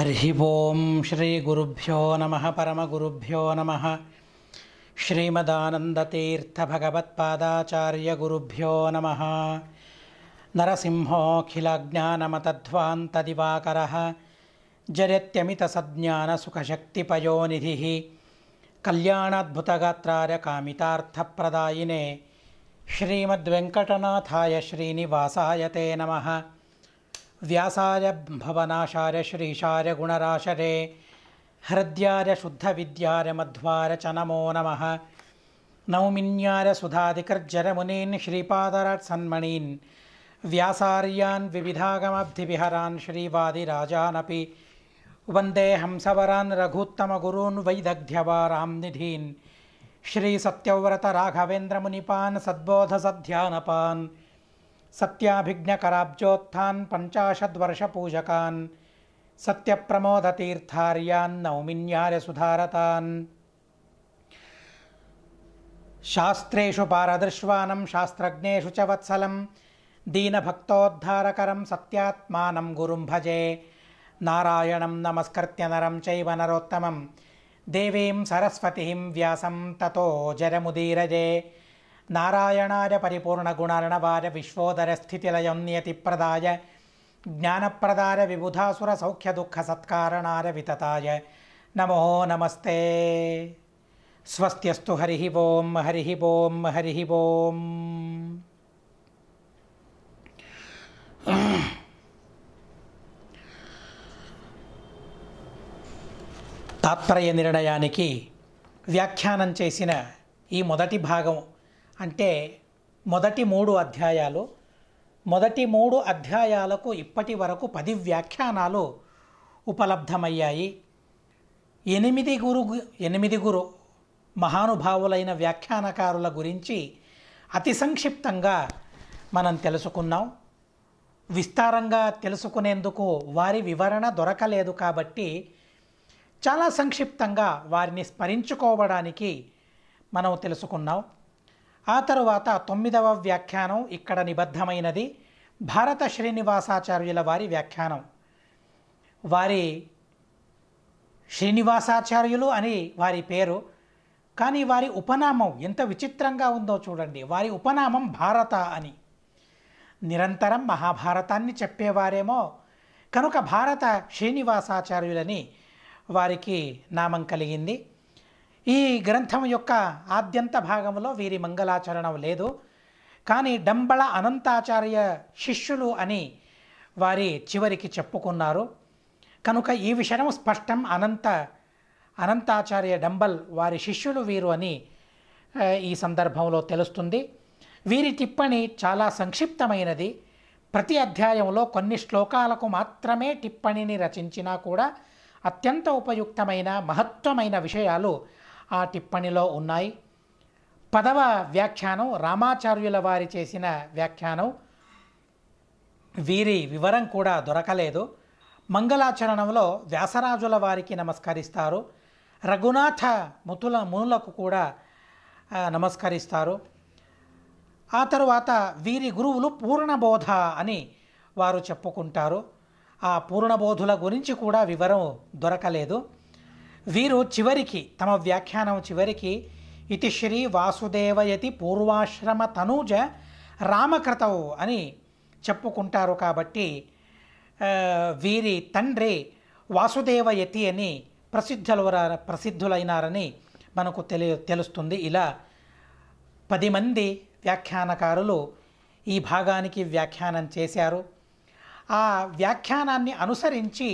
हरिः ओं श्रीगुरुभ्यो नम परमगुरुभ्यो नमः श्रीमदानन्दतीर्थभगवत्पादाचार्यगुरुभ्यो नमः नरसिंहोऽखिलज्ञानमतध्वान्तदिवाकरः जयत्यमितसज्ञानसुखशक्तिपयोनिधिः कल्याणाद्भुतगात्रार्यकामितार्थप्रदायिने श्रीमद्वेङ्कटनाथाय श्रीनिवासाय ते नमः व्यासार भवनाशार श्रीशार गुणराशरे शुद्ध विद्यार मध्वार च नमो नमः नौमिन्याय सुधादिकर्जरमुनीन् श्रीपादराट्सन्मणीन् व्यासार्यान् विविधागमब्धिविहरान् श्रीवादिराजानपि वन्दे हंसवरान् रघुत्तमगुरून् वैदग्ध्यवारां निधीन् श्रीसत्यव्रतराघवेन्द्रमुनिपान् सद्बोधसध्यानपान् सत्याभिज्ञकराब्जोत्थान् पञ्चाशद्वर्षपूजकान् सत्यप्रमोदतीर्थार्यान्नौमिन्यार्यसुधारतान् शास्त्रेषु पारदृश्वानं शास्त्रज्ञेषु च वत्सलं दीनभक्तोद्धारकरं सत्यात्मानं गुरुं भजे नारायणं नमस्कृत्य नरं चैव नरोत्तमं देवीं सरस्वतीं व्यासं ततो जरमुदीरजे നാരായണായ പരിപൂർണ ഗുണരണവാര വിശ്വോദര സ്ഥിതിലയം നിയതിപ്രദായ ജ്ഞാനപ്രദാര വിബുധാസുര സൗഖ്യ ദുഃഖ സത്കാരണാര വിതതായ നമോ നമസ്തേ സ്വസ്ത്യസ്തു ഹരി ഓം ഹരി ഓം ഹരി ഓം తాత్పర్య నిర్ణయానికి వ్యాఖ్యానం చేసిన ఈ మొదటి భాగం అంటే మొదటి మూడు అధ్యాయాలు మొదటి మూడు అధ్యాయాలకు ఇప్పటి వరకు పది వ్యాఖ్యానాలు ఉపలబ్ధమయ్యాయి ఎనిమిది గురు ఎనిమిది గురు మహానుభావులైన వ్యాఖ్యానకారుల గురించి అతి సంక్షిప్తంగా మనం తెలుసుకున్నాం విస్తారంగా తెలుసుకునేందుకు వారి వివరణ దొరకలేదు కాబట్టి చాలా సంక్షిప్తంగా వారిని స్మరించుకోవడానికి మనం తెలుసుకున్నాం ఆ తరువాత తొమ్మిదవ వ్యాఖ్యానం ఇక్కడ నిబద్ధమైనది భారత శ్రీనివాసాచార్యుల వారి వ్యాఖ్యానం వారి శ్రీనివాసాచార్యులు అని వారి పేరు కానీ వారి ఉపనామం ఎంత విచిత్రంగా ఉందో చూడండి వారి ఉపనామం భారత అని నిరంతరం మహాభారతాన్ని చెప్పేవారేమో కనుక భారత శ్రీనివాసాచార్యులని వారికి నామం కలిగింది ఈ గ్రంథం యొక్క ఆద్యంత భాగంలో వీరి మంగళాచరణం లేదు కానీ డంబళ అనంతాచార్య శిష్యులు అని వారి చివరికి చెప్పుకున్నారు కనుక ఈ విషయం స్పష్టం అనంత అనంతాచార్య డంబల్ వారి శిష్యులు వీరు అని ఈ సందర్భంలో తెలుస్తుంది వీరి టిప్పణి చాలా సంక్షిప్తమైనది ప్రతి అధ్యాయంలో కొన్ని శ్లోకాలకు మాత్రమే టిప్పణిని రచించినా కూడా అత్యంత ఉపయుక్తమైన మహత్వమైన విషయాలు ఆ టిప్పణిలో ఉన్నాయి పదవ వ్యాఖ్యానం రామాచార్యుల వారి చేసిన వ్యాఖ్యానం వీరి వివరం కూడా దొరకలేదు మంగళాచరణంలో వ్యాసరాజుల వారికి నమస్కరిస్తారు రఘునాథ ముతుల మునులకు కూడా నమస్కరిస్తారు ఆ తరువాత వీరి గురువులు పూర్ణబోధ అని వారు చెప్పుకుంటారు ఆ పూర్ణబోధుల గురించి కూడా వివరం దొరకలేదు వీరు చివరికి తమ వ్యాఖ్యానం చివరికి ఇతి శ్రీ వాసుదేవయతి పూర్వాశ్రమ తనూజ రామకృతవు అని చెప్పుకుంటారు కాబట్టి వీరి తండ్రి వాసుదేవయతి అని ప్రసిద్ధుల ప్రసిద్ధులైనారని మనకు తెలి తెలుస్తుంది ఇలా పది మంది వ్యాఖ్యానకారులు ఈ భాగానికి వ్యాఖ్యానం చేశారు ఆ వ్యాఖ్యానాన్ని అనుసరించి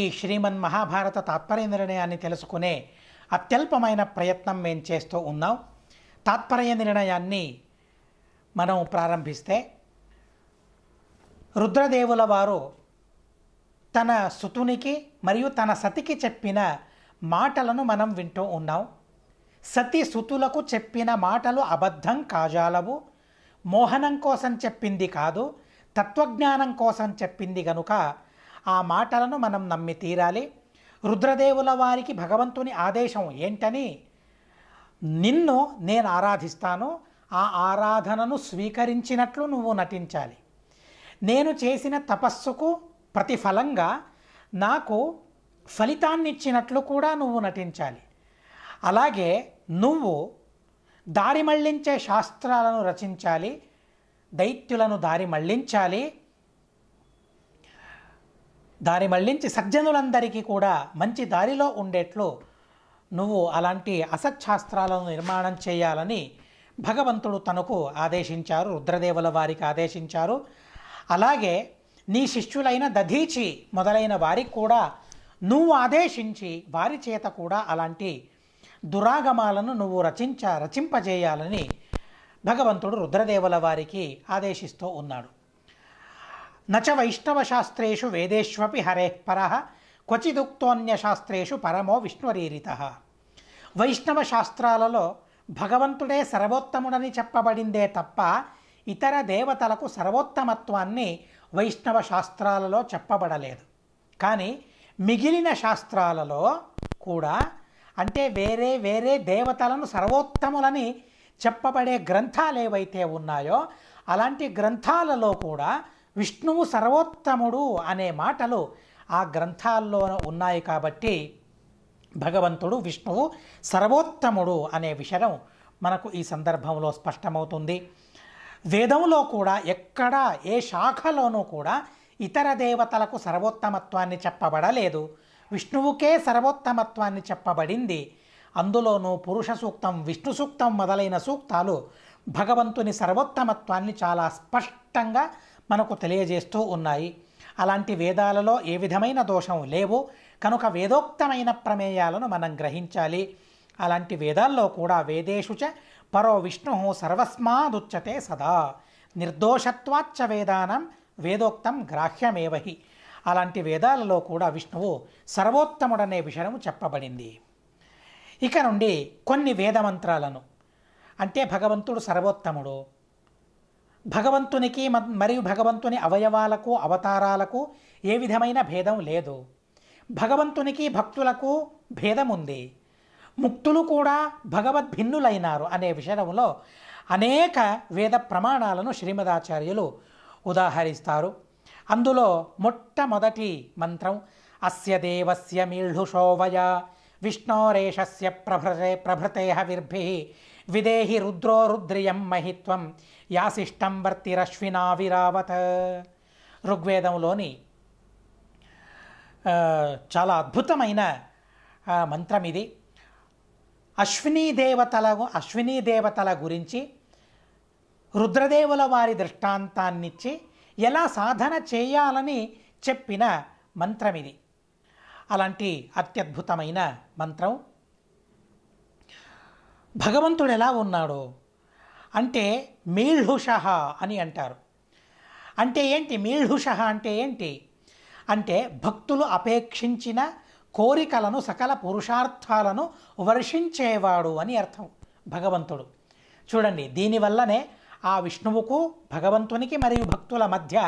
ఈ శ్రీమన్ మహాభారత తాత్పర్య నిర్ణయాన్ని తెలుసుకునే అత్యల్పమైన ప్రయత్నం మేము చేస్తూ ఉన్నాం తాత్పర్య నిర్ణయాన్ని మనం ప్రారంభిస్తే రుద్రదేవుల వారు తన సుతునికి మరియు తన సతికి చెప్పిన మాటలను మనం వింటూ ఉన్నాం సతి సుతులకు చెప్పిన మాటలు అబద్ధం కాజాలవు మోహనం కోసం చెప్పింది కాదు తత్వజ్ఞానం కోసం చెప్పింది గనుక ఆ మాటలను మనం నమ్మి తీరాలి రుద్రదేవుల వారికి భగవంతుని ఆదేశం ఏంటని నిన్ను నేను ఆరాధిస్తాను ఆ ఆరాధనను స్వీకరించినట్లు నువ్వు నటించాలి నేను చేసిన తపస్సుకు ప్రతిఫలంగా నాకు ఫలితాన్ని ఇచ్చినట్లు కూడా నువ్వు నటించాలి అలాగే నువ్వు దారి మళ్లించే శాస్త్రాలను రచించాలి దైత్యులను దారి మళ్లించాలి దాని మళ్ళించి సజ్జనులందరికీ కూడా మంచి దారిలో ఉండేట్లు నువ్వు అలాంటి అసత్శాస్త్రాలను నిర్మాణం చేయాలని భగవంతుడు తనకు ఆదేశించారు రుద్రదేవుల వారికి ఆదేశించారు అలాగే నీ శిష్యులైన దధీచి మొదలైన వారికి కూడా నువ్వు ఆదేశించి వారి చేత కూడా అలాంటి దురాగమాలను నువ్వు రచించ రచింపజేయాలని భగవంతుడు రుద్రదేవుల వారికి ఆదేశిస్తూ ఉన్నాడు నచ వైష్ణవశాస్త్రేషు వేదేష్వపి హరే పర క్వచిదుక్తోన్యశాస్త్రేషు పరమో విష్ణురీరిత వైష్ణవ శాస్త్రాలలో భగవంతుడే సర్వోత్తముడని చెప్పబడిందే తప్ప ఇతర దేవతలకు సర్వోత్తమత్వాన్ని వైష్ణవ శాస్త్రాలలో చెప్పబడలేదు కానీ మిగిలిన శాస్త్రాలలో కూడా అంటే వేరే వేరే దేవతలను సర్వోత్తములని చెప్పబడే గ్రంథాలు ఏవైతే ఉన్నాయో అలాంటి గ్రంథాలలో కూడా విష్ణువు సర్వోత్తముడు అనే మాటలు ఆ గ్రంథాల్లో ఉన్నాయి కాబట్టి భగవంతుడు విష్ణువు సర్వోత్తముడు అనే విషయం మనకు ఈ సందర్భంలో స్పష్టమవుతుంది వేదంలో కూడా ఎక్కడా ఏ శాఖలోనూ కూడా ఇతర దేవతలకు సర్వోత్తమత్వాన్ని చెప్పబడలేదు విష్ణువుకే సర్వోత్తమత్వాన్ని చెప్పబడింది అందులోనూ పురుష సూక్తం విష్ణు సూక్తం మొదలైన సూక్తాలు భగవంతుని సర్వోత్తమత్వాన్ని చాలా స్పష్టంగా మనకు తెలియజేస్తూ ఉన్నాయి అలాంటి వేదాలలో ఏ విధమైన దోషం లేవు కనుక వేదోక్తమైన ప్రమేయాలను మనం గ్రహించాలి అలాంటి వేదాల్లో కూడా వేదేషుచ పరో విష్ణు సర్వస్మాదుచ్యతే సదా నిర్దోషత్వాచ్చ వేదానం వేదోక్తం గ్రాహ్యమేవహి అలాంటి వేదాలలో కూడా విష్ణువు సర్వోత్తముడనే విషయము చెప్పబడింది ఇక నుండి కొన్ని వేదమంత్రాలను అంటే భగవంతుడు సర్వోత్తముడు భగవంతునికి మరియు భగవంతుని అవయవాలకు అవతారాలకు ఏ విధమైన భేదం లేదు భగవంతునికి భక్తులకు భేదం ఉంది ముక్తులు కూడా భగవద్భిన్నులైనారు అనే విషయంలో అనేక వేద ప్రమాణాలను శ్రీమదాచార్యులు ఉదాహరిస్తారు అందులో మొట్టమొదటి మంత్రం అస్య దేవస్య మీళ్ళుషోవయ విష్ణోరేషస్య ప్రభృతే ప్రభృతే హవిర్భి విదేహి రుద్రో రుద్రియం మహిత్వం యాసిష్టం వర్తిరశ్వినా విరావత్ ఋగ్వేదంలోని చాలా అద్భుతమైన మంత్రం ఇది అశ్వినీ దేవతల అశ్వినీ దేవతల గురించి రుద్రదేవుల వారి దృష్టాంతాన్నిచ్చి ఎలా సాధన చేయాలని చెప్పిన మంత్రం ఇది అలాంటి అత్యద్భుతమైన మంత్రం భగవంతుడు ఎలా ఉన్నాడు అంటే మేల్హుష అని అంటారు అంటే ఏంటి మేల్హుష అంటే ఏంటి అంటే భక్తులు అపేక్షించిన కోరికలను సకల పురుషార్థాలను వర్షించేవాడు అని అర్థం భగవంతుడు చూడండి దీనివల్లనే ఆ విష్ణువుకు భగవంతునికి మరియు భక్తుల మధ్య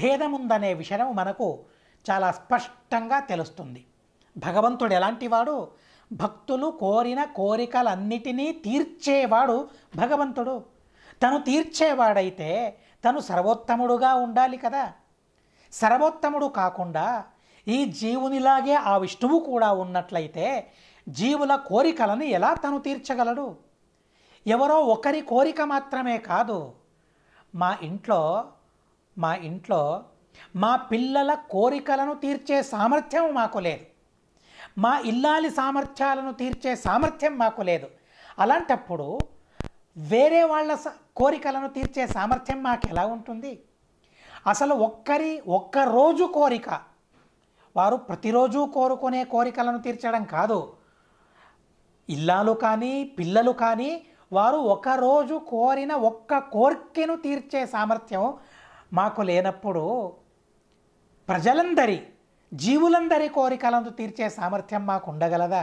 భేదముందనే విషయం మనకు చాలా స్పష్టంగా తెలుస్తుంది భగవంతుడు ఎలాంటివాడు భక్తులు కోరిన కోరికలన్నిటినీ తీర్చేవాడు భగవంతుడు తను తీర్చేవాడైతే తను సర్వోత్తముడుగా ఉండాలి కదా సర్వోత్తముడు కాకుండా ఈ జీవునిలాగే ఆ విష్ణువు కూడా ఉన్నట్లయితే జీవుల కోరికలను ఎలా తను తీర్చగలడు ఎవరో ఒకరి కోరిక మాత్రమే కాదు మా ఇంట్లో మా ఇంట్లో మా పిల్లల కోరికలను తీర్చే సామర్థ్యం మాకు లేదు మా ఇల్లాలి సామర్థ్యాలను తీర్చే సామర్థ్యం మాకు లేదు అలాంటప్పుడు వేరే వాళ్ళ కోరికలను తీర్చే సామర్థ్యం మాకు ఎలా ఉంటుంది అసలు ఒక్కరి ఒక్కరోజు కోరిక వారు ప్రతిరోజు కోరుకునే కోరికలను తీర్చడం కాదు ఇల్లాలు కానీ పిల్లలు కానీ వారు ఒకరోజు కోరిన ఒక్క కోరికను తీర్చే సామర్థ్యం మాకు లేనప్పుడు ప్రజలందరి జీవులందరి కోరికలను తీర్చే సామర్థ్యం మాకు ఉండగలదా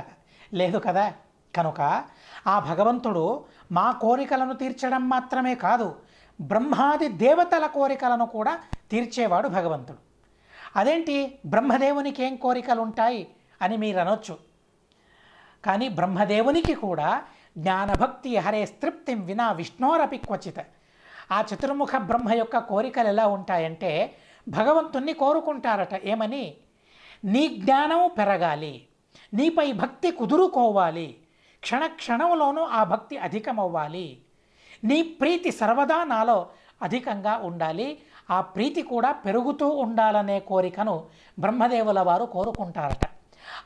లేదు కదా కనుక ఆ భగవంతుడు మా కోరికలను తీర్చడం మాత్రమే కాదు బ్రహ్మాది దేవతల కోరికలను కూడా తీర్చేవాడు భగవంతుడు అదేంటి బ్రహ్మదేవునికి ఏం కోరికలు ఉంటాయి అని మీరు అనొచ్చు కానీ బ్రహ్మదేవునికి కూడా జ్ఞానభక్తి హరే తృప్తిం వినా విష్ణోరపి క్వచిత ఆ చతుర్ముఖ బ్రహ్మ యొక్క కోరికలు ఎలా ఉంటాయంటే భగవంతుణ్ణి కోరుకుంటారట ఏమని నీ జ్ఞానం పెరగాలి నీపై భక్తి కుదురుకోవాలి క్షణ క్షణంలోనూ ఆ భక్తి అధికమవ్వాలి నీ ప్రీతి సర్వదా నాలో అధికంగా ఉండాలి ఆ ప్రీతి కూడా పెరుగుతూ ఉండాలనే కోరికను బ్రహ్మదేవుల వారు కోరుకుంటారట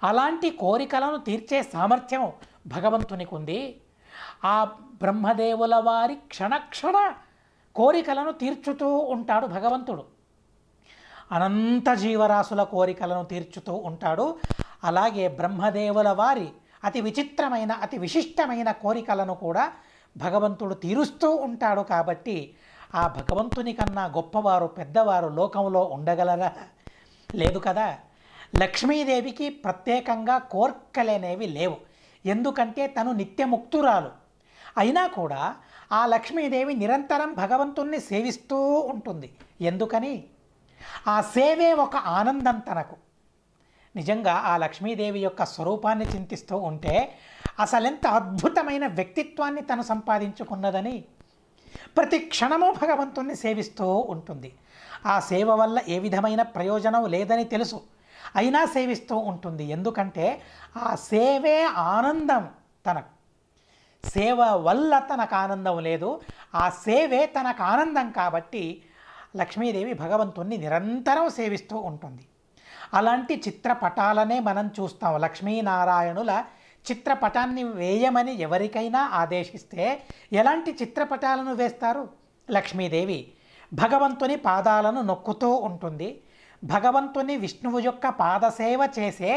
అలాంటి కోరికలను తీర్చే సామర్థ్యం భగవంతునికి ఉంది ఆ బ్రహ్మదేవుల వారి క్షణక్షణ కోరికలను తీర్చుతూ ఉంటాడు భగవంతుడు అనంత జీవరాశుల కోరికలను తీర్చుతూ ఉంటాడు అలాగే బ్రహ్మదేవుల వారి అతి విచిత్రమైన అతి విశిష్టమైన కోరికలను కూడా భగవంతుడు తీరుస్తూ ఉంటాడు కాబట్టి ఆ భగవంతుని కన్నా గొప్పవారు పెద్దవారు లోకంలో ఉండగలరా లేదు కదా లక్ష్మీదేవికి ప్రత్యేకంగా కోర్కలేనేవి లేవు ఎందుకంటే తను నిత్యముక్తురాలు అయినా కూడా ఆ లక్ష్మీదేవి నిరంతరం భగవంతుణ్ణి సేవిస్తూ ఉంటుంది ఎందుకని ఆ సేవే ఒక ఆనందం తనకు నిజంగా ఆ లక్ష్మీదేవి యొక్క స్వరూపాన్ని చింతిస్తూ ఉంటే అసలెంత అద్భుతమైన వ్యక్తిత్వాన్ని తను సంపాదించుకున్నదని ప్రతి క్షణము భగవంతుణ్ణి సేవిస్తూ ఉంటుంది ఆ సేవ వల్ల ఏ విధమైన ప్రయోజనం లేదని తెలుసు అయినా సేవిస్తూ ఉంటుంది ఎందుకంటే ఆ సేవే ఆనందం తనకు సేవ వల్ల తనకు ఆనందం లేదు ఆ సేవే తనకు ఆనందం కాబట్టి లక్ష్మీదేవి భగవంతుణ్ణి నిరంతరం సేవిస్తూ ఉంటుంది అలాంటి చిత్రపటాలనే మనం చూస్తాం లక్ష్మీనారాయణుల చిత్రపటాన్ని వేయమని ఎవరికైనా ఆదేశిస్తే ఎలాంటి చిత్రపటాలను వేస్తారు లక్ష్మీదేవి భగవంతుని పాదాలను నొక్కుతూ ఉంటుంది భగవంతుని విష్ణువు యొక్క పాదసేవ చేసే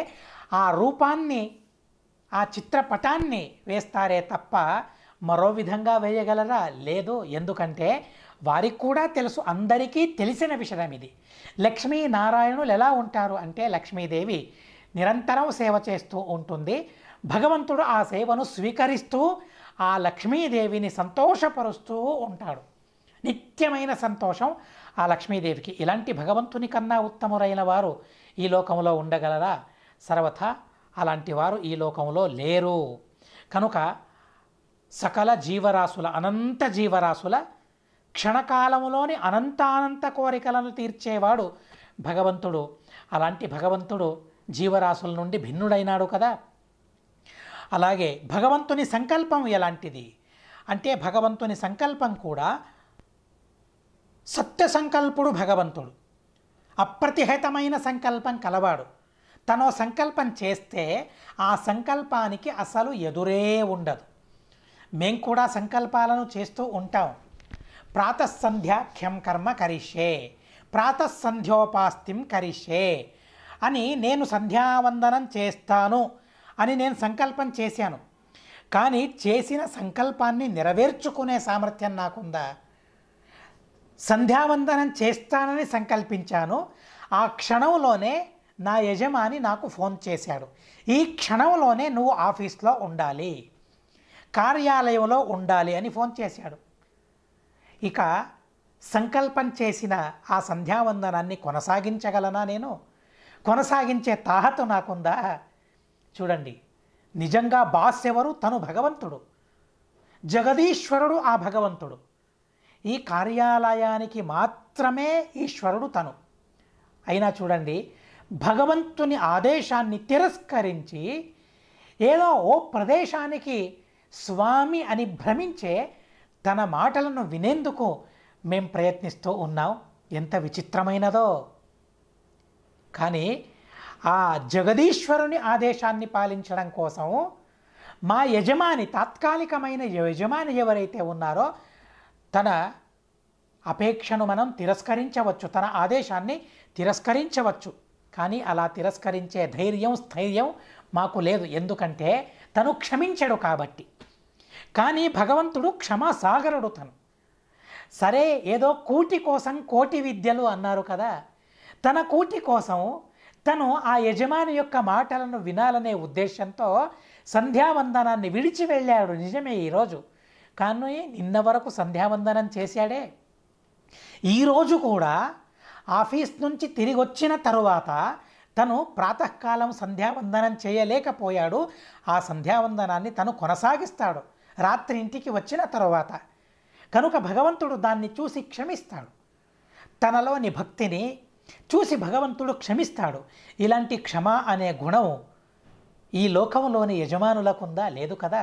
ఆ రూపాన్ని ఆ చిత్రపటాన్ని వేస్తారే తప్ప మరో విధంగా వేయగలరా లేదు ఎందుకంటే వారికి కూడా తెలుసు అందరికీ తెలిసిన విషయం ఇది లక్ష్మీనారాయణులు ఎలా ఉంటారు అంటే లక్ష్మీదేవి నిరంతరం సేవ చేస్తూ ఉంటుంది భగవంతుడు ఆ సేవను స్వీకరిస్తూ ఆ లక్ష్మీదేవిని సంతోషపరుస్తూ ఉంటాడు నిత్యమైన సంతోషం ఆ లక్ష్మీదేవికి ఇలాంటి భగవంతుని కన్నా ఉత్తమురైన వారు ఈ లోకంలో ఉండగలరా సర్వథ అలాంటి వారు ఈ లోకంలో లేరు కనుక సకల జీవరాశుల అనంత జీవరాశుల క్షణకాలంలోని అనంతానంత కోరికలను తీర్చేవాడు భగవంతుడు అలాంటి భగవంతుడు జీవరాశుల నుండి భిన్నుడైనాడు కదా అలాగే భగవంతుని సంకల్పం ఎలాంటిది అంటే భగవంతుని సంకల్పం కూడా సత్య సంకల్పుడు భగవంతుడు అప్రతిహితమైన సంకల్పం కలవాడు తన సంకల్పం చేస్తే ఆ సంకల్పానికి అసలు ఎదురే ఉండదు మేము కూడా సంకల్పాలను చేస్తూ ఉంటాం ప్రాతస్సంధ్యాఖ్యం కర్మ కరిషే ప్రాతసంధ్యోపాస్తిం కరిషే అని నేను సంధ్యావందనం చేస్తాను అని నేను సంకల్పం చేశాను కానీ చేసిన సంకల్పాన్ని నెరవేర్చుకునే సామర్థ్యం నాకుందా సంధ్యావందనం చేస్తానని సంకల్పించాను ఆ క్షణంలోనే నా యజమాని నాకు ఫోన్ చేశాడు ఈ క్షణంలోనే నువ్వు ఆఫీస్లో ఉండాలి కార్యాలయంలో ఉండాలి అని ఫోన్ చేశాడు ఇక సంకల్పం చేసిన ఆ సంధ్యావందనాన్ని కొనసాగించగలనా నేను కొనసాగించే తాహత నాకుందా చూడండి నిజంగా బాస్ ఎవరు తను భగవంతుడు జగదీశ్వరుడు ఆ భగవంతుడు ఈ కార్యాలయానికి మాత్రమే ఈశ్వరుడు తను అయినా చూడండి భగవంతుని ఆదేశాన్ని తిరస్కరించి ఏదో ఓ ప్రదేశానికి స్వామి అని భ్రమించే తన మాటలను వినేందుకు మేం ప్రయత్నిస్తూ ఉన్నాం ఎంత విచిత్రమైనదో కానీ ఆ జగదీశ్వరుని ఆదేశాన్ని పాలించడం కోసం మా యజమాని తాత్కాలికమైన యజమాని ఎవరైతే ఉన్నారో తన అపేక్షను మనం తిరస్కరించవచ్చు తన ఆదేశాన్ని తిరస్కరించవచ్చు కానీ అలా తిరస్కరించే ధైర్యం స్థైర్యం మాకు లేదు ఎందుకంటే తను క్షమించడు కాబట్టి కానీ భగవంతుడు క్షమాసాగరుడు తను సరే ఏదో కూటి కోసం కోటి విద్యలు అన్నారు కదా తన కూటి కోసం తను ఆ యజమాని యొక్క మాటలను వినాలనే ఉద్దేశంతో సంధ్యావందనాన్ని విడిచి వెళ్ళాడు నిజమే ఈరోజు కానీ నిన్న వరకు సంధ్యావందనం చేశాడే ఈరోజు కూడా ఆఫీస్ నుంచి తిరిగి వచ్చిన తరువాత తను ప్రాతకాలం సంధ్యావందనం చేయలేకపోయాడు ఆ సంధ్యావందనాన్ని తను కొనసాగిస్తాడు రాత్రి ఇంటికి వచ్చిన తరువాత కనుక భగవంతుడు దాన్ని చూసి క్షమిస్తాడు తనలోని భక్తిని చూసి భగవంతుడు క్షమిస్తాడు ఇలాంటి క్షమ అనే గుణం ఈ లోకంలోని యజమానులకుందా లేదు కదా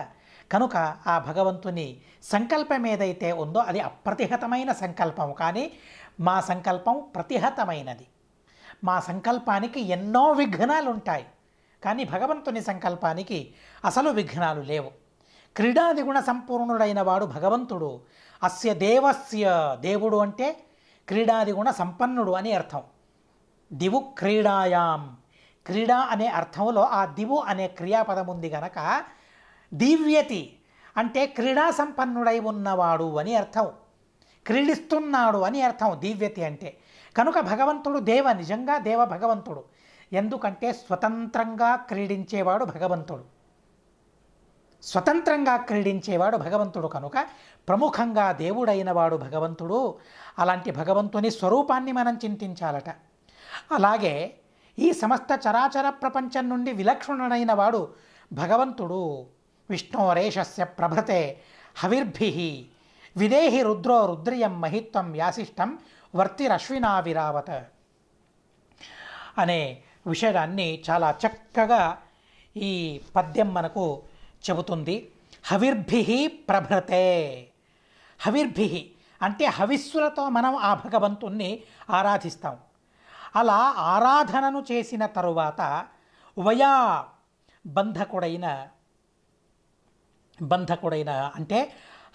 కనుక ఆ భగవంతుని సంకల్పం ఏదైతే ఉందో అది అప్రతిహతమైన సంకల్పం కానీ మా సంకల్పం ప్రతిహతమైనది మా సంకల్పానికి ఎన్నో విఘ్నాలు ఉంటాయి కానీ భగవంతుని సంకల్పానికి అసలు విఘ్నాలు లేవు క్రీడాది గుణ సంపూర్ణుడైన వాడు భగవంతుడు అస్య దేవస్య దేవుడు అంటే క్రీడాది గుణ సంపన్నుడు అని అర్థం దివు క్రీడాయాం క్రీడా అనే అర్థంలో ఆ దివు అనే క్రియాపదం ఉంది గనక దివ్యతి అంటే క్రీడా సంపన్నుడై ఉన్నవాడు అని అర్థం క్రీడిస్తున్నాడు అని అర్థం దివ్యతి అంటే కనుక భగవంతుడు దేవ నిజంగా దేవ భగవంతుడు ఎందుకంటే స్వతంత్రంగా క్రీడించేవాడు భగవంతుడు స్వతంత్రంగా క్రీడించేవాడు భగవంతుడు కనుక ప్రముఖంగా దేవుడైన వాడు భగవంతుడు అలాంటి భగవంతుని స్వరూపాన్ని మనం చింతించాలట అలాగే ఈ సమస్త చరాచర ప్రపంచం నుండి విలక్షణుడైన వాడు భగవంతుడు విష్ణోరేషస్య ప్రభతే హవిర్భి విదేహి రుద్రో రుద్రియం మహిత్వం వ్యాసిష్టం వర్తిరశ్వినా విరావత అనే విషయాన్ని చాలా చక్కగా ఈ పద్యం మనకు చెబుతుంది హవిర్భి ప్రభ్రతే హవిర్భి అంటే హవిస్సులతో మనం ఆ భగవంతుణ్ణి ఆరాధిస్తాం అలా ఆరాధనను చేసిన తరువాత వయా బంధకుడైన బంధకుడైన అంటే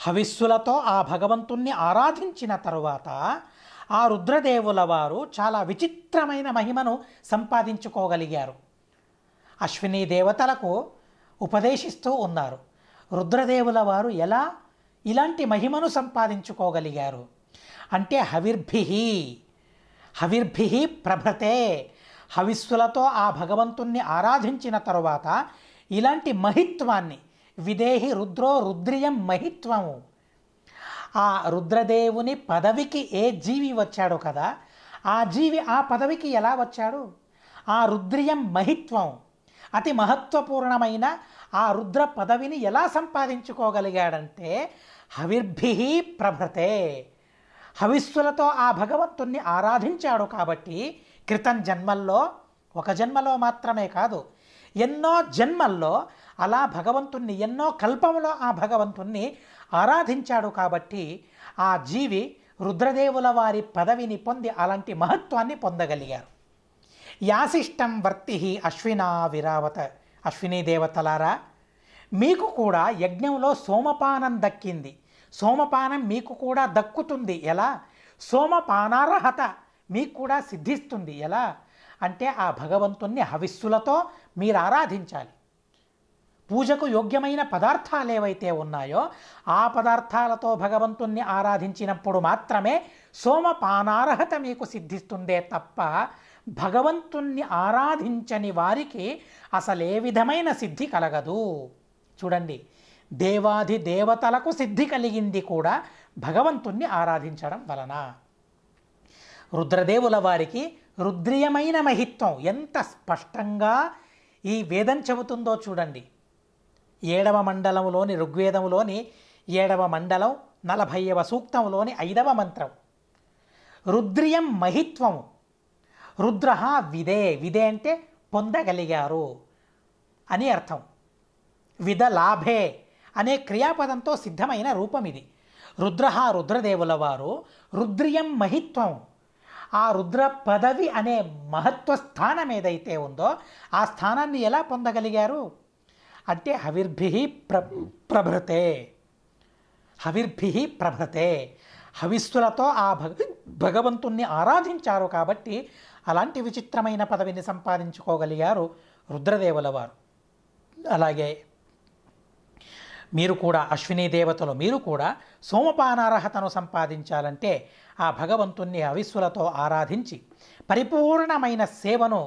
హవిస్సులతో ఆ భగవంతుణ్ణి ఆరాధించిన తరువాత ఆ రుద్రదేవుల వారు చాలా విచిత్రమైన మహిమను సంపాదించుకోగలిగారు అశ్విని దేవతలకు ఉపదేశిస్తూ ఉన్నారు రుద్రదేవుల వారు ఎలా ఇలాంటి మహిమను సంపాదించుకోగలిగారు అంటే హవిర్భి హవిర్భి ప్రభతే హవిస్సులతో ఆ భగవంతుణ్ణి ఆరాధించిన తరువాత ఇలాంటి మహిత్వాన్ని విదేహి రుద్రో రుద్రియం మహిత్వము ఆ రుద్రదేవుని పదవికి ఏ జీవి వచ్చాడో కదా ఆ జీవి ఆ పదవికి ఎలా వచ్చాడు ఆ రుద్రియం మహిత్వం అతి మహత్వపూర్ణమైన ఆ రుద్ర పదవిని ఎలా సంపాదించుకోగలిగాడంటే హవిర్భి ప్రభృతే హవిస్సులతో ఆ భగవంతుణ్ణి ఆరాధించాడు కాబట్టి క్రితం జన్మల్లో ఒక జన్మలో మాత్రమే కాదు ఎన్నో జన్మల్లో అలా భగవంతుణ్ణి ఎన్నో కల్పంలో ఆ భగవంతుణ్ణి ఆరాధించాడు కాబట్టి ఆ జీవి రుద్రదేవుల వారి పదవిని పొంది అలాంటి మహత్వాన్ని పొందగలిగారు యాసిష్టం వర్తి అశ్వినా విరావత అశ్విని దేవతలారా మీకు కూడా యజ్ఞంలో సోమపానం దక్కింది సోమపానం మీకు కూడా దక్కుతుంది ఎలా సోమపానార్హత మీకు కూడా సిద్ధిస్తుంది ఎలా అంటే ఆ భగవంతుణ్ణి హవిస్సులతో మీరు ఆరాధించాలి పూజకు యోగ్యమైన పదార్థాలు ఏవైతే ఉన్నాయో ఆ పదార్థాలతో భగవంతుణ్ణి ఆరాధించినప్పుడు మాత్రమే సోమపానార్హత మీకు సిద్ధిస్తుందే తప్ప భగవంతుణ్ణి ఆరాధించని వారికి అసలే విధమైన సిద్ధి కలగదు చూడండి దేవాది దేవతలకు సిద్ధి కలిగింది కూడా భగవంతుణ్ణి ఆరాధించడం వలన రుద్రదేవుల వారికి రుద్రియమైన మహిత్వం ఎంత స్పష్టంగా ఈ వేదం చెబుతుందో చూడండి ఏడవ మండలంలోని ఋగ్వేదంలోని ఏడవ మండలం నలభైవ సూక్తంలోని ఐదవ మంత్రం రుద్రియం మహిత్వము రుద్ర విదే విదే అంటే పొందగలిగారు అని అర్థం విద లాభే అనే క్రియాపదంతో సిద్ధమైన రూపం ఇది రుద్ర రుద్రదేవుల వారు రుద్రియం మహిత్వం ఆ రుద్ర పదవి అనే మహత్వ స్థానం ఏదైతే ఉందో ఆ స్థానాన్ని ఎలా పొందగలిగారు అంటే హవిర్భి ప్ర ప్రభృతే హవిర్భి ప్రభృతే హవిస్సులతో ఆ భగ భగవంతుణ్ణి ఆరాధించారు కాబట్టి అలాంటి విచిత్రమైన పదవిని సంపాదించుకోగలిగారు రుద్రదేవుల వారు అలాగే మీరు కూడా అశ్విని దేవతలు మీరు కూడా సోమపానార్హతను సంపాదించాలంటే ఆ భగవంతుణ్ణి అవిస్సులతో ఆరాధించి పరిపూర్ణమైన సేవను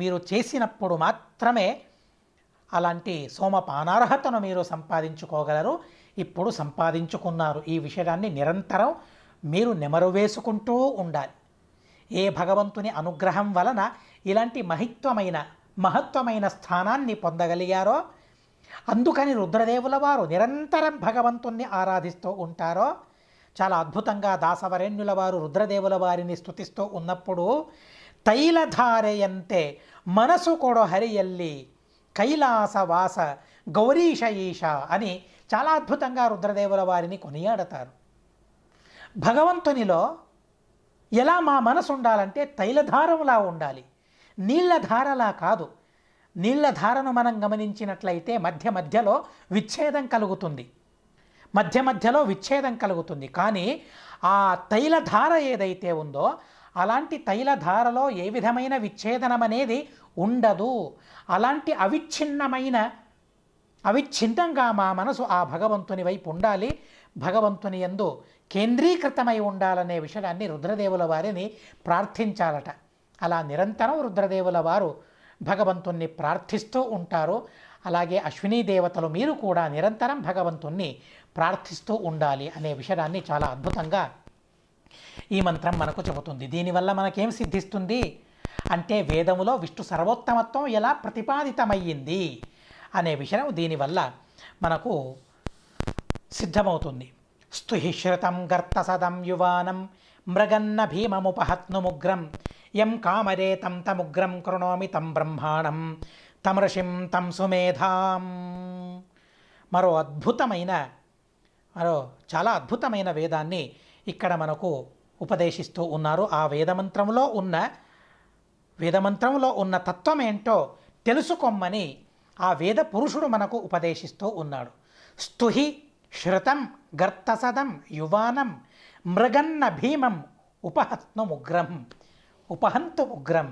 మీరు చేసినప్పుడు మాత్రమే అలాంటి సోమపానార్హతను మీరు సంపాదించుకోగలరు ఇప్పుడు సంపాదించుకున్నారు ఈ విషయాన్ని నిరంతరం మీరు నెమరు వేసుకుంటూ ఉండాలి ఏ భగవంతుని అనుగ్రహం వలన ఇలాంటి మహిత్వమైన మహత్వమైన స్థానాన్ని పొందగలిగారో అందుకని రుద్రదేవుల వారు నిరంతరం భగవంతుణ్ణి ఆరాధిస్తూ ఉంటారో చాలా అద్భుతంగా దాసవరేణ్యుల వారు రుద్రదేవుల వారిని స్థుతిస్తూ ఉన్నప్పుడు ತೈಲಧಾರೆಯಂತೆ మనసు ಕೊಡೋ కైలాస వాస గౌరీష ఈష అని చాలా అద్భుతంగా రుద్రదేవుల వారిని కొనియాడతారు భగవంతునిలో ఎలా మా మనసు ఉండాలంటే తైలధారంలా ఉండాలి నీళ్ల ధారలా కాదు నీళ్ల ధారను మనం గమనించినట్లయితే మధ్య మధ్యలో విచ్ఛేదం కలుగుతుంది మధ్య మధ్యలో విచ్ఛేదం కలుగుతుంది కానీ ఆ తైలధార ఏదైతే ఉందో అలాంటి తైలధారలో ఏ విధమైన విచ్ఛేదనం అనేది ఉండదు అలాంటి అవిచ్ఛిన్నమైన అవిచ్ఛిన్నంగా మా మనసు ఆ భగవంతుని వైపు ఉండాలి భగవంతుని ఎందు కేంద్రీకృతమై ఉండాలనే విషయాన్ని రుద్రదేవుల వారిని ప్రార్థించాలట అలా నిరంతరం రుద్రదేవుల వారు భగవంతుణ్ణి ప్రార్థిస్తూ ఉంటారు అలాగే అశ్వినీ దేవతలు మీరు కూడా నిరంతరం భగవంతుణ్ణి ప్రార్థిస్తూ ఉండాలి అనే విషయాన్ని చాలా అద్భుతంగా ఈ మంత్రం మనకు చెబుతుంది దీనివల్ల మనకేం సిద్ధిస్తుంది అంటే వేదములో విష్ణు సర్వోత్తమత్వం ఎలా ప్రతిపాదితమయ్యింది అనే విషయం దీనివల్ల మనకు సిద్ధమవుతుంది స్థుహిశ్రుతం శ్రుతం గర్తసదం యువానం మృగన్న భీమముపహత్నుముగ్రం యం కామరే తం తముగ్రం కృణోమి తం బ్రహ్మాణం తమృషిం తం సుమేధాం మరో అద్భుతమైన మరో చాలా అద్భుతమైన వేదాన్ని ఇక్కడ మనకు ఉపదేశిస్తూ ఉన్నారు ఆ వేదమంత్రంలో ఉన్న వేదమంత్రంలో ఉన్న తత్వం ఏంటో తెలుసుకోమని ఆ వేద పురుషుడు మనకు ఉపదేశిస్తూ ఉన్నాడు స్తుహి శృతం గర్తసదం యువానం మృగన్న భీమం ఉపహత్ను ఉగ్రం ఉపహంతు ఉగ్రం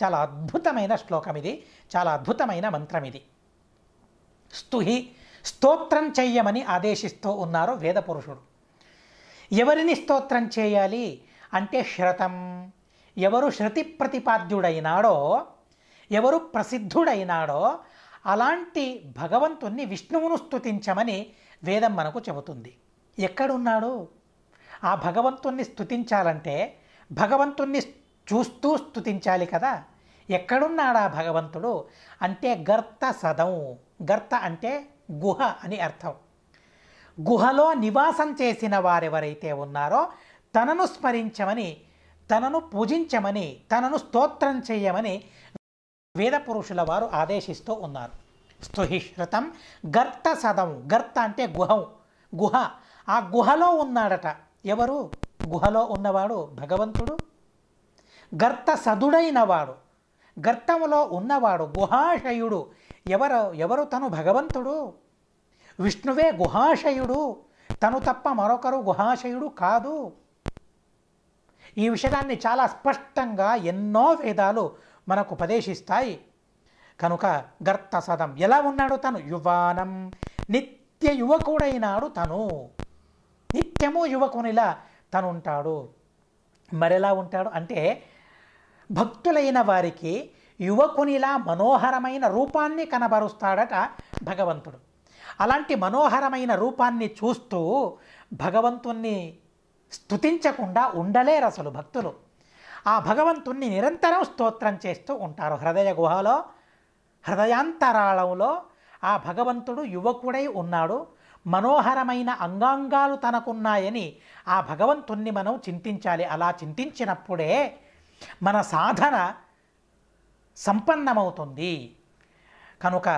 చాలా అద్భుతమైన శ్లోకం ఇది చాలా అద్భుతమైన మంత్రం ఇది స్తుహి స్తోత్రం చెయ్యమని ఆదేశిస్తూ ఉన్నారు వేద పురుషుడు ఎవరిని స్తోత్రం చేయాలి అంటే శ్రతం ఎవరు శృతి ప్రతిపాద్యుడైనాడో ఎవరు ప్రసిద్ధుడైనాడో అలాంటి భగవంతుణ్ణి విష్ణువును స్తుతించమని వేదం మనకు చెబుతుంది ఎక్కడున్నాడో ఆ భగవంతుణ్ణి స్థుతించాలంటే భగవంతుణ్ణి చూస్తూ స్థుతించాలి కదా ఎక్కడున్నాడా భగవంతుడు అంటే గర్త సదం గర్త అంటే గుహ అని అర్థం గుహలో నివాసం చేసిన వారెవరైతే ఉన్నారో తనను స్మరించమని తనను పూజించమని తనను స్తోత్రం చేయమని వేద పురుషుల వారు ఆదేశిస్తూ ఉన్నారు స్థుహిశ్రుతం గర్త సదం గర్త అంటే గుహం గుహ ఆ గుహలో ఉన్నాడట ఎవరు గుహలో ఉన్నవాడు భగవంతుడు గర్త సదుడైనవాడు గర్తములో ఉన్నవాడు గుహాశయుడు ఎవరు ఎవరు తను భగవంతుడు విష్ణువే గుహాశయుడు తను తప్ప మరొకరు గుహాశయుడు కాదు ఈ విషయాన్ని చాలా స్పష్టంగా ఎన్నో వేదాలు మనకు ఉపదేశిస్తాయి కనుక గర్త సదం ఎలా ఉన్నాడు తను యువానం నిత్య యువకుడైనాడు తను నిత్యము యువకునిలా తను ఉంటాడు మరెలా ఉంటాడు అంటే భక్తులైన వారికి యువకునిలా మనోహరమైన రూపాన్ని కనబరుస్తాడట భగవంతుడు అలాంటి మనోహరమైన రూపాన్ని చూస్తూ భగవంతుణ్ణి స్థుతించకుండా ఉండలేరు అసలు భక్తులు ఆ భగవంతుణ్ణి నిరంతరం స్తోత్రం చేస్తూ ఉంటారు హృదయ గుహలో హృదయాంతరాళంలో ఆ భగవంతుడు యువకుడై ఉన్నాడు మనోహరమైన అంగాంగాలు తనకున్నాయని ఆ భగవంతుణ్ణి మనం చింతించాలి అలా చింతించినప్పుడే మన సాధన సంపన్నమవుతుంది కనుక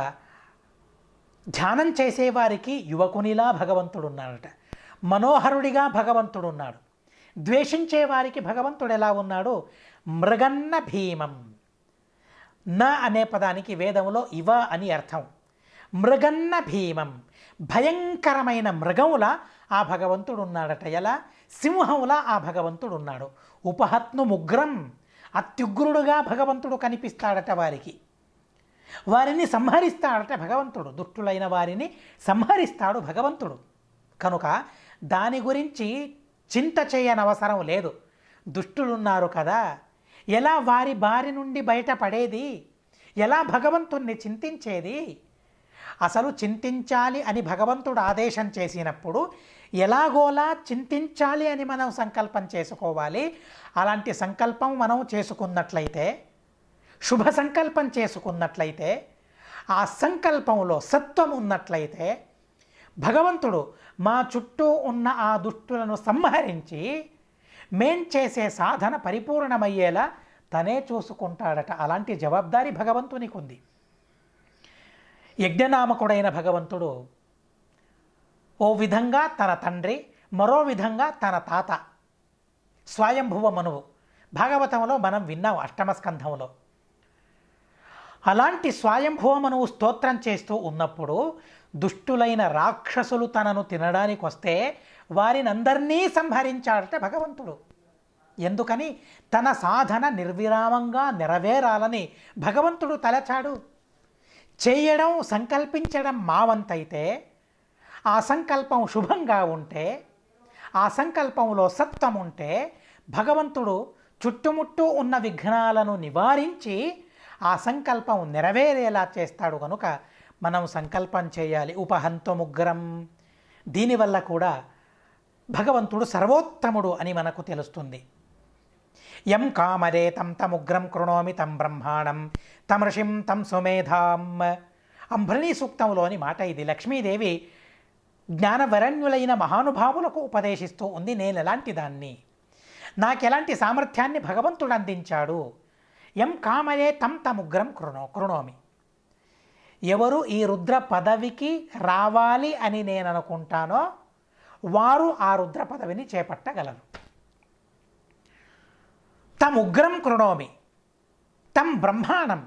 ధ్యానం చేసేవారికి యువకునిలా భగవంతుడున్నాడట మనోహరుడిగా భగవంతుడున్నాడు ఉన్నాడు ద్వేషించేవారికి భగవంతుడు ఎలా ఉన్నాడు మృగన్న భీమం న అనే పదానికి వేదంలో ఇవ అని అర్థం మృగన్న భీమం భయంకరమైన మృగంలా ఆ భగవంతుడు ఉన్నాడట ఎలా సింహంలా ఆ భగవంతుడు ఉన్నాడు ఉపహత్ను ముగ్రం అత్యుగ్రుడుగా భగవంతుడు కనిపిస్తాడట వారికి వారిని సంహరిస్తాడట భగవంతుడు దుష్టులైన వారిని సంహరిస్తాడు భగవంతుడు కనుక దాని గురించి చింత చేయనవసరం లేదు దుష్టులున్నారు కదా ఎలా వారి బారి నుండి బయటపడేది ఎలా భగవంతుణ్ణి చింతించేది అసలు చింతించాలి అని భగవంతుడు ఆదేశం చేసినప్పుడు ఎలాగోలా చింతించాలి అని మనం సంకల్పం చేసుకోవాలి అలాంటి సంకల్పం మనం చేసుకున్నట్లయితే శుభ సంకల్పం చేసుకున్నట్లయితే ఆ సంకల్పంలో సత్వం ఉన్నట్లయితే భగవంతుడు మా చుట్టూ ఉన్న ఆ దుష్టులను సంహరించి మేం చేసే సాధన పరిపూర్ణమయ్యేలా తనే చూసుకుంటాడట అలాంటి జవాబుదారి భగవంతునికి ఉంది యజ్ఞనామకుడైన భగవంతుడు ఓ విధంగా తన తండ్రి మరో విధంగా తన తాత స్వయంభువ మనువు భాగవతంలో మనం విన్నాం అష్టమస్కంధంలో అలాంటి స్వయంభువ మనువు స్తోత్రం చేస్తూ ఉన్నప్పుడు దుష్టులైన రాక్షసులు తనను తినడానికి వస్తే వారినందరినీ సంహరించాడట భగవంతుడు ఎందుకని తన సాధన నిర్విరామంగా నెరవేరాలని భగవంతుడు తలచాడు చేయడం సంకల్పించడం మా వంతైతే ఆ సంకల్పం శుభంగా ఉంటే ఆ సంకల్పంలో సత్వం ఉంటే భగవంతుడు చుట్టుముట్టూ ఉన్న విఘ్నాలను నివారించి ఆ సంకల్పం నెరవేరేలా చేస్తాడు కనుక మనం సంకల్పం చేయాలి ఉపహంతముగ్రం దీనివల్ల కూడా భగవంతుడు సర్వోత్తముడు అని మనకు తెలుస్తుంది ఎం కామరే తం తముగ్రం కృణోమి తం బ్రహ్మాణం తమృషిం తం సుమేధాం అంభ్రణి సూక్తంలోని మాట ఇది లక్ష్మీదేవి జ్ఞానవరణ్యులైన మహానుభావులకు ఉపదేశిస్తూ ఉంది నేను ఎలాంటి దాన్ని నాకెలాంటి సామర్థ్యాన్ని భగవంతుడు అందించాడు ఎం కామయే తం తముగ్రం కృణో కృణోమి ఎవరు ఈ రుద్ర పదవికి రావాలి అని నేను అనుకుంటానో వారు ఆ రుద్ర పదవిని చేపట్టగలరు ఉగ్రం కృణోమి తం బ్రహ్మాణం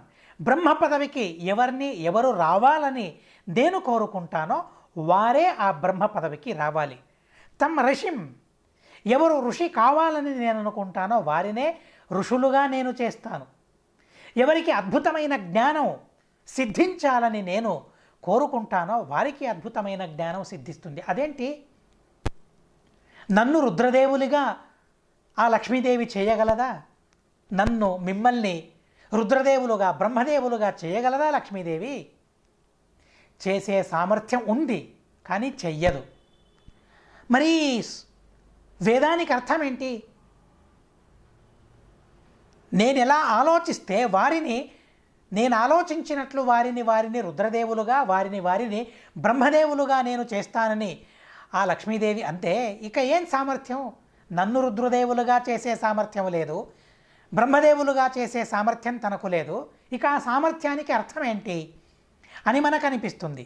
బ్రహ్మ పదవికి ఎవరిని ఎవరు రావాలని నేను కోరుకుంటానో వారే ఆ బ్రహ్మ పదవికి రావాలి తమ ఋషిం ఎవరు ఋషి కావాలని నేను అనుకుంటానో వారినే ఋషులుగా నేను చేస్తాను ఎవరికి అద్భుతమైన జ్ఞానం సిద్ధించాలని నేను కోరుకుంటానో వారికి అద్భుతమైన జ్ఞానం సిద్ధిస్తుంది అదేంటి నన్ను రుద్రదేవులుగా ఆ లక్ష్మీదేవి చేయగలదా నన్ను మిమ్మల్ని రుద్రదేవులుగా బ్రహ్మదేవులుగా చేయగలదా లక్ష్మీదేవి చేసే సామర్థ్యం ఉంది కానీ చెయ్యదు మరి వేదానికి అర్థం ఏంటి నేను ఎలా ఆలోచిస్తే వారిని నేను ఆలోచించినట్లు వారిని వారిని రుద్రదేవులుగా వారిని వారిని బ్రహ్మదేవులుగా నేను చేస్తానని ఆ లక్ష్మీదేవి అంతే ఇక ఏం సామర్థ్యం నన్ను రుద్రదేవులుగా చేసే సామర్థ్యం లేదు బ్రహ్మదేవులుగా చేసే సామర్థ్యం తనకు లేదు ఇక ఆ సామర్థ్యానికి అర్థం ఏంటి అని మనకు అనిపిస్తుంది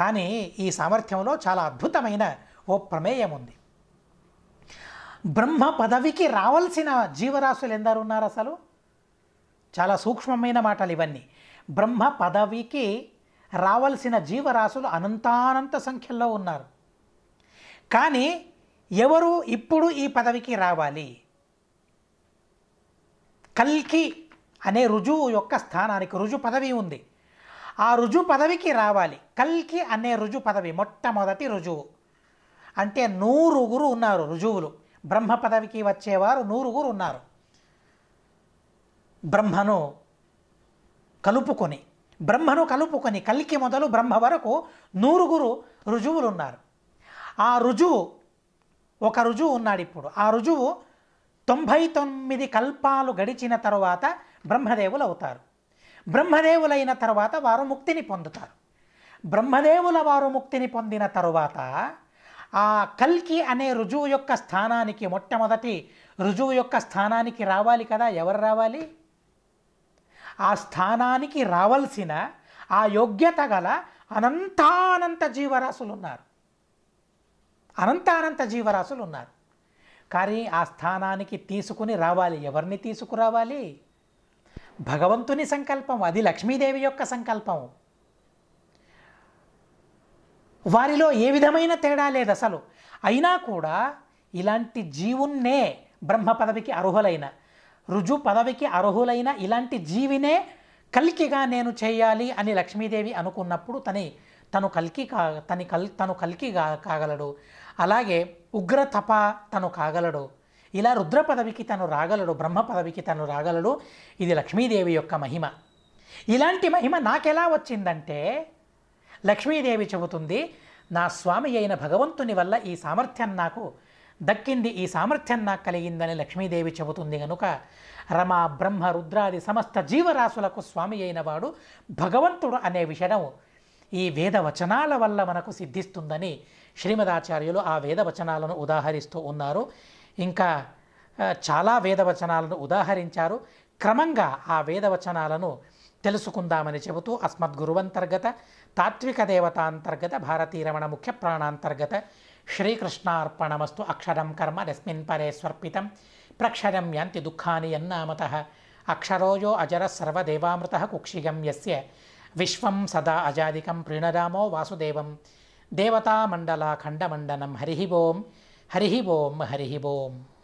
కానీ ఈ సామర్థ్యంలో చాలా అద్భుతమైన ఓ ప్రమేయం ఉంది బ్రహ్మ పదవికి రావాల్సిన జీవరాశులు ఎందరు ఉన్నారు అసలు చాలా సూక్ష్మమైన మాటలు ఇవన్నీ బ్రహ్మ పదవికి రావలసిన జీవరాశులు అనంతానంత సంఖ్యలో ఉన్నారు కానీ ఎవరు ఇప్పుడు ఈ పదవికి రావాలి కల్కి అనే రుజువు యొక్క స్థానానికి రుజు పదవి ఉంది ఆ రుజు పదవికి రావాలి కల్కి అనే రుజు పదవి మొట్టమొదటి రుజువు అంటే నూరుగురు ఉన్నారు రుజువులు బ్రహ్మ పదవికి వచ్చేవారు నూరుగురు ఉన్నారు బ్రహ్మను కలుపుకొని బ్రహ్మను కలుపుకొని కలికి మొదలు బ్రహ్మ వరకు నూరుగురు రుజువులు ఉన్నారు ఆ రుజువు ఒక రుజువు ఉన్నాడు ఇప్పుడు ఆ రుజువు తొంభై తొమ్మిది కల్పాలు గడిచిన తరువాత బ్రహ్మదేవులు అవుతారు బ్రహ్మదేవులైన తర్వాత వారు ముక్తిని పొందుతారు బ్రహ్మదేవుల వారు ముక్తిని పొందిన తరువాత ఆ కల్కి అనే రుజువు యొక్క స్థానానికి మొట్టమొదటి రుజువు యొక్క స్థానానికి రావాలి కదా ఎవరు రావాలి ఆ స్థానానికి రావలసిన ఆ యోగ్యత గల అనంతానంత జీవరాశులు ఉన్నారు అనంతానంత జీవరాశులు ఉన్నారు కానీ ఆ స్థానానికి తీసుకుని రావాలి ఎవరిని తీసుకురావాలి భగవంతుని సంకల్పం అది లక్ష్మీదేవి యొక్క సంకల్పం వారిలో ఏ విధమైన తేడా లేదు అసలు అయినా కూడా ఇలాంటి జీవున్నే బ్రహ్మ పదవికి అర్హులైన రుజు పదవికి అర్హులైన ఇలాంటి జీవినే కల్కిగా నేను చేయాలి అని లక్ష్మీదేవి అనుకున్నప్పుడు తని తను కల్కి కా తని కల్ తను కల్కి కాగలడు అలాగే ఉగ్ర తప తను కాగలడు ఇలా రుద్ర పదవికి తను రాగలడు బ్రహ్మ పదవికి తను రాగలడు ఇది లక్ష్మీదేవి యొక్క మహిమ ఇలాంటి మహిమ నాకెలా వచ్చిందంటే లక్ష్మీదేవి చెబుతుంది నా స్వామి అయిన భగవంతుని వల్ల ఈ సామర్థ్యం నాకు దక్కింది ఈ సామర్థ్యం నాకు కలిగిందని లక్ష్మీదేవి చెబుతుంది కనుక రమ బ్రహ్మ రుద్రాది సమస్త జీవరాశులకు స్వామి అయిన వాడు భగవంతుడు అనే విషయం ఈ వేద వచనాల వల్ల మనకు సిద్ధిస్తుందని శ్రీమదాచార్యులు ఆ వేదవచనాలను ఉదాహరిస్తూ ఉన్నారు ఇంకా చాలా వేదవచనాలను ఉదాహరించారు క్రమంగా ఆ వేదవచనాలను తెలుసుకుందామని చెబుతూ అస్మద్గురువంతర్గత తాత్విక దేవతాంతర్గత భారతీరమణ ముఖ్య ప్రాణాంతర్గత శ్రీకృష్ణార్పణమస్తు అక్షరం కర్మ రస్మిన్ పరే స్వర్పితం ప్రక్షరం యాంతి దుఃఖాని యన్నామత అక్షరోయో అజర సర్వదేవామృత కుక్షిగం యస్య విశ్వం సదా అజాదికం ప్రీణరామో వాసుదేవం देवतामण्डलाखण्डमण्डनं हरिः ओं हरिः ओं हरिः ओम्